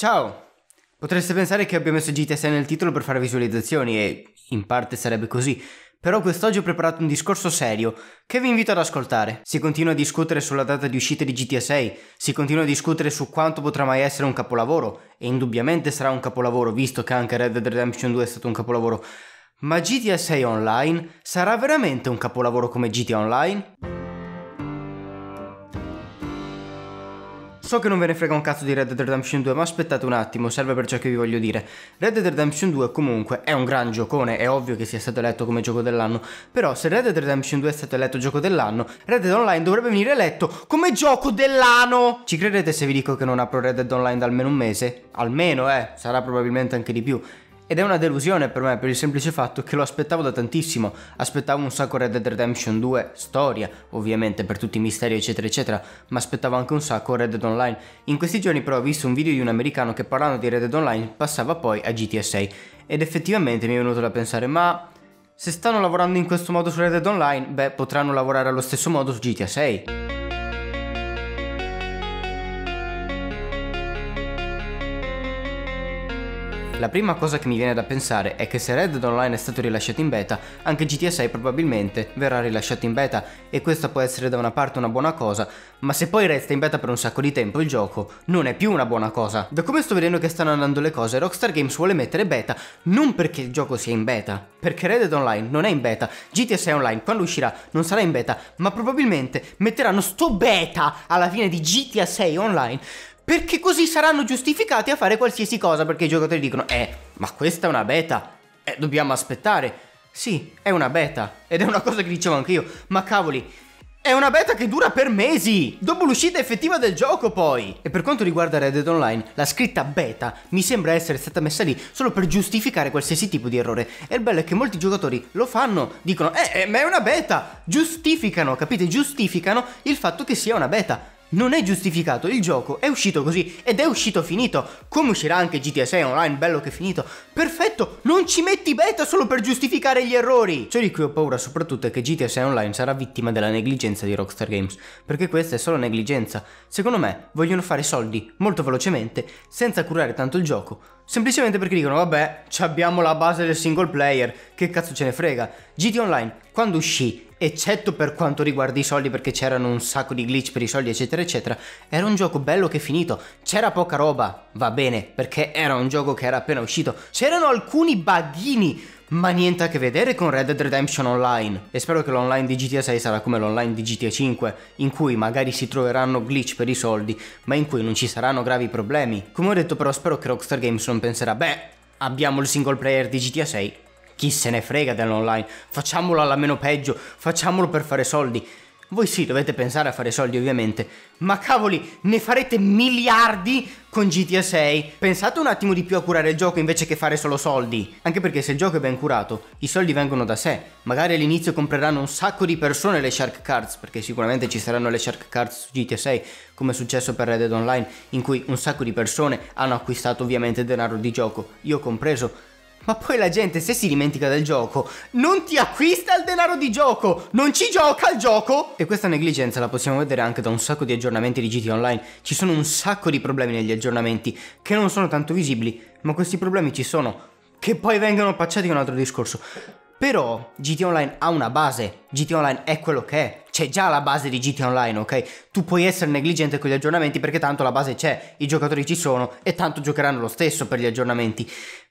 Ciao! Potreste pensare che abbia messo GTSA nel titolo per fare visualizzazioni e in parte sarebbe così, però quest'oggi ho preparato un discorso serio che vi invito ad ascoltare. Si continua a discutere sulla data di uscita di GTA 6, si continua a discutere su quanto potrà mai essere un capolavoro, e indubbiamente sarà un capolavoro visto che anche Red Dead Redemption 2 è stato un capolavoro, ma GTA 6 Online sarà veramente un capolavoro come GTA Online? So che non ve ne frega un cazzo di Red Dead Redemption 2, ma aspettate un attimo, serve per ciò che vi voglio dire. Red Dead Redemption 2 comunque è un gran giocone, è ovvio che sia stato eletto come gioco dell'anno, però se Red Dead Redemption 2 è stato eletto gioco dell'anno, Red Dead Online dovrebbe venire eletto come gioco dell'anno! Ci credete se vi dico che non apro Red Dead Online da almeno un mese? Almeno, eh, sarà probabilmente anche di più. Ed è una delusione per me per il semplice fatto che lo aspettavo da tantissimo, aspettavo un sacco Red Dead Redemption 2, storia ovviamente per tutti i misteri eccetera eccetera, ma aspettavo anche un sacco Red Dead Online. In questi giorni però ho visto un video di un americano che parlando di Red Dead Online passava poi a GTA 6 ed effettivamente mi è venuto da pensare ma... Se stanno lavorando in questo modo su Red Dead Online, beh, potranno lavorare allo stesso modo su GTA 6. La prima cosa che mi viene da pensare è che se Red Dead Online è stato rilasciato in beta, anche GTA 6 probabilmente verrà rilasciato in beta e questa può essere da una parte una buona cosa, ma se poi resta in beta per un sacco di tempo il gioco non è più una buona cosa. Da come sto vedendo che stanno andando le cose, Rockstar Games vuole mettere beta non perché il gioco sia in beta, perché Red Dead Online non è in beta, GTA 6 Online quando uscirà non sarà in beta, ma probabilmente metteranno sto beta alla fine di GTA 6 Online perché così saranno giustificati a fare qualsiasi cosa, perché i giocatori dicono, eh, ma questa è una beta, eh, dobbiamo aspettare. Sì, è una beta, ed è una cosa che dicevo anche io, ma cavoli, è una beta che dura per mesi, dopo l'uscita effettiva del gioco poi. E per quanto riguarda Red Dead Online, la scritta beta mi sembra essere stata messa lì solo per giustificare qualsiasi tipo di errore. E il bello è che molti giocatori lo fanno, dicono eh, eh ma è una beta, giustificano, capite, giustificano il fatto che sia una beta. Non è giustificato, il gioco è uscito così ed è uscito finito, come uscirà anche GTA 6 online, bello che è finito. Perfetto, non ci metti beta solo per giustificare gli errori. Ciò di cui ho paura soprattutto è che GTA 6 online sarà vittima della negligenza di Rockstar Games, perché questa è solo negligenza. Secondo me vogliono fare soldi molto velocemente, senza curare tanto il gioco, semplicemente perché dicono vabbè, abbiamo la base del single player, che cazzo ce ne frega. GTA Online, quando uscì, eccetto per quanto riguarda i soldi perché c'erano un sacco di glitch per i soldi eccetera eccetera, era un gioco bello che è finito, c'era poca roba, va bene, perché era un gioco che era appena uscito, c'erano alcuni baghini, ma niente a che vedere con Red Dead Redemption Online. E spero che l'online di GTA 6 sarà come l'online di GTA 5, in cui magari si troveranno glitch per i soldi, ma in cui non ci saranno gravi problemi. Come ho detto però spero che Rockstar Games non penserà, beh, abbiamo il single player di GTA 6, chi se ne frega dell'online? Facciamolo alla meno peggio, facciamolo per fare soldi. Voi sì, dovete pensare a fare soldi ovviamente, ma cavoli, ne farete miliardi con GTA 6. Pensate un attimo di più a curare il gioco invece che fare solo soldi. Anche perché se il gioco è ben curato, i soldi vengono da sé. Magari all'inizio compreranno un sacco di persone le Shark Cards, perché sicuramente ci saranno le Shark Cards su GTA 6, come è successo per Red Dead Online, in cui un sacco di persone hanno acquistato ovviamente denaro di gioco, io compreso ma poi la gente se si dimentica del gioco non ti acquista il denaro di gioco, non ci gioca al gioco! E questa negligenza la possiamo vedere anche da un sacco di aggiornamenti di GT Online. Ci sono un sacco di problemi negli aggiornamenti che non sono tanto visibili, ma questi problemi ci sono. Che poi vengono pacciati in un altro discorso. Però GT Online ha una base, GT Online è quello che è, c'è già la base di GT Online, ok? Tu puoi essere negligente con gli aggiornamenti perché tanto la base c'è, i giocatori ci sono e tanto giocheranno lo stesso per gli aggiornamenti.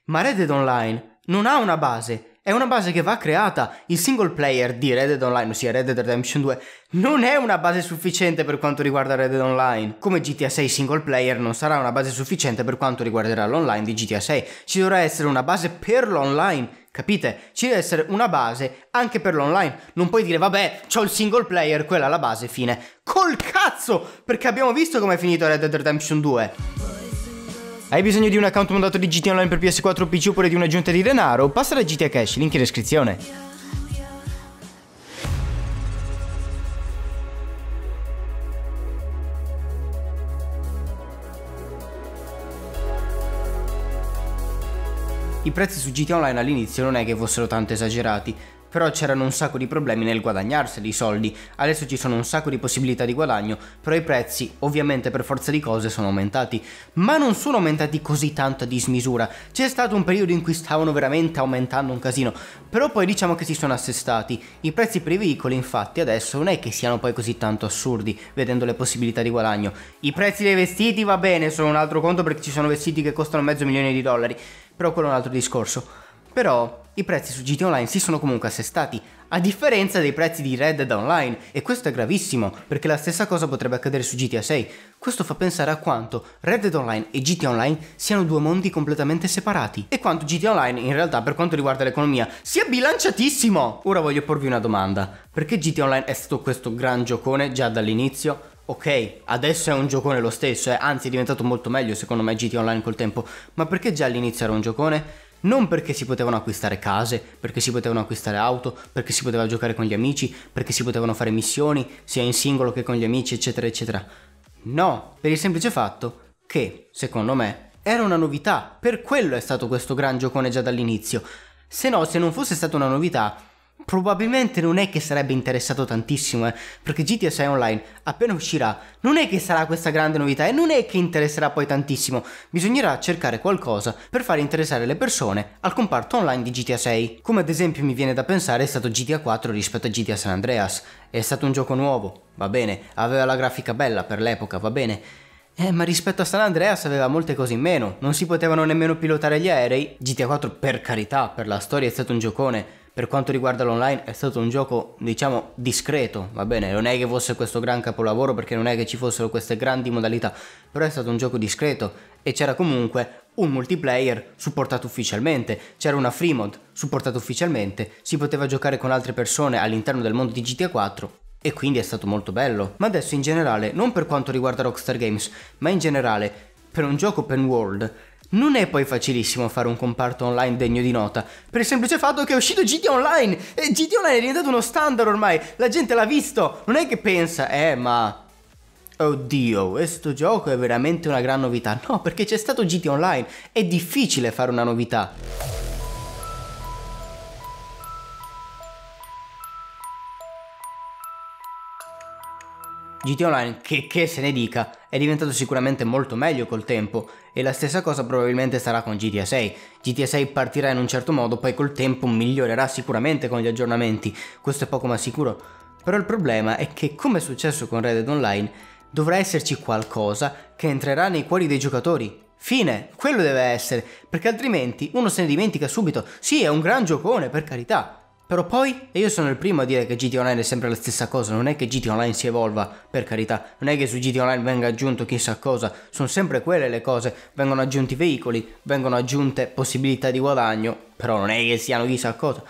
Ma Red Dead Online non ha una base, è una base che va creata. Il single player di Red Dead Online, ossia Red Dead Redemption 2, non è una base sufficiente per quanto riguarda Red Dead Online. Come GTA 6 single player non sarà una base sufficiente per quanto riguarderà l'online di GTA 6. Ci dovrà essere una base per l'online. Capite? Ci deve essere una base anche per l'online. Non puoi dire, vabbè, c'ho il single player, quella è la base, fine. Col cazzo! Perché abbiamo visto com'è finito Red Dead Redemption 2. Hai bisogno di un account mondato di GT Online per PS4 o PC oppure di un'aggiunta di denaro? Passa da GTA Cash, link in descrizione. I prezzi su GT Online all'inizio non è che fossero tanto esagerati, però c'erano un sacco di problemi nel guadagnarsi dei soldi, adesso ci sono un sacco di possibilità di guadagno, però i prezzi ovviamente per forza di cose sono aumentati, ma non sono aumentati così tanto a dismisura, c'è stato un periodo in cui stavano veramente aumentando un casino, però poi diciamo che si sono assestati, i prezzi per i veicoli infatti adesso non è che siano poi così tanto assurdi vedendo le possibilità di guadagno, i prezzi dei vestiti va bene, sono un altro conto perché ci sono vestiti che costano mezzo milione di dollari, però quello è un altro discorso, però i prezzi su GT Online si sono comunque assestati, a differenza dei prezzi di Red Dead Online, e questo è gravissimo, perché la stessa cosa potrebbe accadere su GTA 6. Questo fa pensare a quanto Red Dead Online e GT Online siano due mondi completamente separati, e quanto GT Online, in realtà, per quanto riguarda l'economia, sia bilanciatissimo! Ora voglio porvi una domanda, perché GT Online è stato questo gran giocone già dall'inizio? Ok, adesso è un giocone lo stesso, eh? anzi è diventato molto meglio secondo me GT Online col tempo, ma perché già all'inizio era un giocone? non perché si potevano acquistare case, perché si potevano acquistare auto, perché si poteva giocare con gli amici, perché si potevano fare missioni, sia in singolo che con gli amici, eccetera, eccetera. No, per il semplice fatto che, secondo me, era una novità, per quello è stato questo gran giocone già dall'inizio. Se no, se non fosse stata una novità, probabilmente non è che sarebbe interessato tantissimo, eh, perché GTA 6 Online appena uscirà non è che sarà questa grande novità e non è che interesserà poi tantissimo, bisognerà cercare qualcosa per far interessare le persone al comparto online di GTA 6, come ad esempio mi viene da pensare è stato GTA 4 rispetto a GTA San Andreas, è stato un gioco nuovo, va bene, aveva la grafica bella per l'epoca, va bene, eh, ma rispetto a San Andreas aveva molte cose in meno, non si potevano nemmeno pilotare gli aerei. GTA 4 per carità, per la storia è stato un giocone, per quanto riguarda l'online è stato un gioco diciamo discreto, va bene, non è che fosse questo gran capolavoro perché non è che ci fossero queste grandi modalità, però è stato un gioco discreto e c'era comunque un multiplayer supportato ufficialmente, c'era una free mod supportata ufficialmente, si poteva giocare con altre persone all'interno del mondo di GTA 4 e quindi è stato molto bello. Ma adesso in generale, non per quanto riguarda Rockstar Games, ma in generale, per un gioco open world non è poi facilissimo fare un comparto online degno di nota, per il semplice fatto che è uscito GT Online e GT Online è diventato uno standard ormai, la gente l'ha visto, non è che pensa, eh ma... Oddio, questo gioco è veramente una gran novità. No, perché c'è stato GT Online, è difficile fare una novità. GT Online, che, che se ne dica, è diventato sicuramente molto meglio col tempo e la stessa cosa probabilmente sarà con GTA 6. GTA 6 partirà in un certo modo, poi col tempo migliorerà sicuramente con gli aggiornamenti, questo è poco ma sicuro. Però il problema è che come è successo con Red Dead Online, dovrà esserci qualcosa che entrerà nei cuori dei giocatori. Fine, quello deve essere, perché altrimenti uno se ne dimentica subito. Sì, è un gran giocone, per carità, però poi, e io sono il primo a dire che GT Online è sempre la stessa cosa, non è che GT Online si evolva, per carità, non è che su GT Online venga aggiunto chissà cosa, sono sempre quelle le cose, vengono aggiunti veicoli, vengono aggiunte possibilità di guadagno, però non è che siano chissà cosa.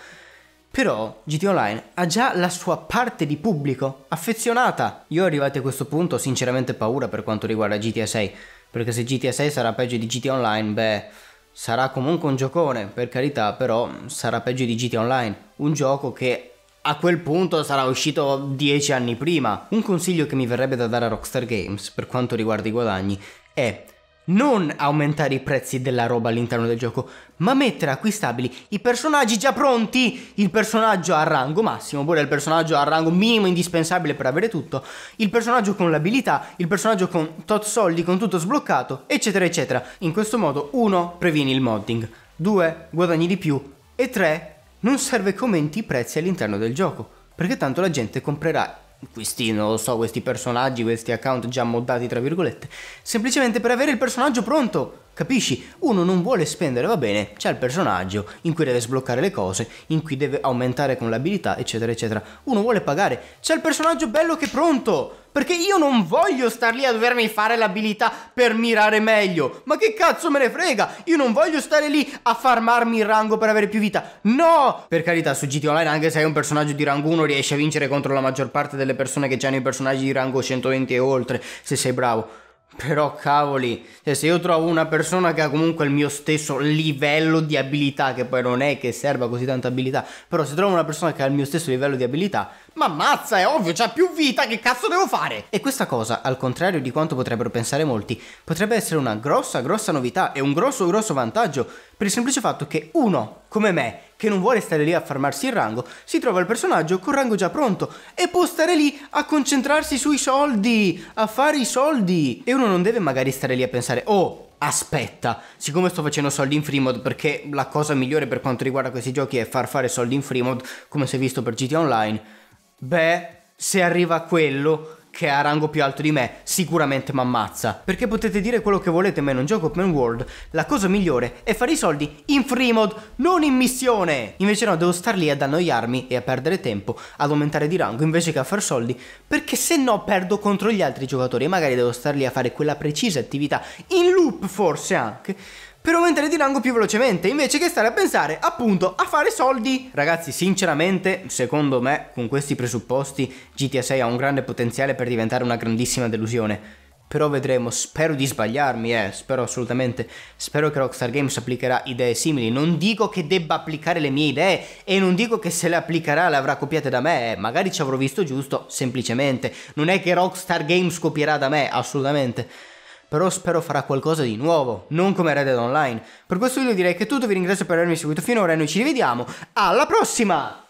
Però GT Online ha già la sua parte di pubblico affezionata. Io arrivati a questo punto ho sinceramente paura per quanto riguarda GTA 6, perché se GTA 6 sarà peggio di GT Online, beh Sarà comunque un giocone, per carità, però sarà peggio di GTA Online, un gioco che a quel punto sarà uscito dieci anni prima. Un consiglio che mi verrebbe da dare a Rockstar Games per quanto riguarda i guadagni è non aumentare i prezzi della roba all'interno del gioco, ma mettere acquistabili i personaggi già pronti, il personaggio a rango massimo, oppure il personaggio a rango minimo indispensabile per avere tutto, il personaggio con l'abilità, il personaggio con tot soldi, con tutto sbloccato, eccetera eccetera. In questo modo uno, previeni il modding, due, guadagni di più e tre, non serve che aumenti i prezzi all'interno del gioco, perché tanto la gente comprerà questi, non lo so, questi personaggi, questi account già moddati tra virgolette, semplicemente per avere il personaggio pronto. Capisci? Uno non vuole spendere, va bene, c'è il personaggio in cui deve sbloccare le cose, in cui deve aumentare con l'abilità, eccetera, eccetera. Uno vuole pagare, c'è il personaggio bello che è pronto! Perché io non voglio star lì a dovermi fare l'abilità per mirare meglio. Ma che cazzo me ne frega? Io non voglio stare lì a farmarmi il rango per avere più vita. No! Per carità, su GT Online, anche se hai un personaggio di rango 1, riesci a vincere contro la maggior parte delle persone che hanno i personaggi di rango 120 e oltre, se sei bravo. Però cavoli, cioè, se io trovo una persona che ha comunque il mio stesso livello di abilità, che poi non è che serva così tanta abilità, però se trovo una persona che ha il mio stesso livello di abilità, ma ammazza, è ovvio, c'ha più vita, che cazzo devo fare? E questa cosa, al contrario di quanto potrebbero pensare molti, potrebbe essere una grossa, grossa novità e un grosso, grosso vantaggio, per il semplice fatto che uno, come me, che non vuole stare lì a farmarsi il rango, si trova il personaggio col rango già pronto e può stare lì a concentrarsi sui soldi, a fare i soldi. E uno non deve magari stare lì a pensare, oh, aspetta, siccome sto facendo soldi in free mod perché la cosa migliore per quanto riguarda questi giochi è far fare soldi in free mod, come si è visto per GTA Online, beh, se arriva quello che ha rango più alto di me, sicuramente mi ammazza. Perché potete dire quello che volete, ma in un gioco open world. La cosa migliore è fare i soldi in free mode, non in missione. Invece no, devo star lì ad annoiarmi e a perdere tempo, ad aumentare di rango invece che a far soldi, perché se no perdo contro gli altri giocatori e magari devo star lì a fare quella precisa attività in loop forse anche per aumentare di rango più velocemente, invece che stare a pensare appunto a fare soldi. Ragazzi, sinceramente, secondo me, con questi presupposti, GTA 6 ha un grande potenziale per diventare una grandissima delusione. Però vedremo, spero di sbagliarmi, eh, spero assolutamente, spero che Rockstar Games applicherà idee simili. Non dico che debba applicare le mie idee e non dico che se le applicherà le avrà copiate da me, eh. magari ci avrò visto giusto, semplicemente. Non è che Rockstar Games copierà da me, assolutamente però spero farà qualcosa di nuovo, non come Red Dead Online. Per questo video direi che è tutto, vi ringrazio per avermi seguito finora e noi ci rivediamo alla prossima!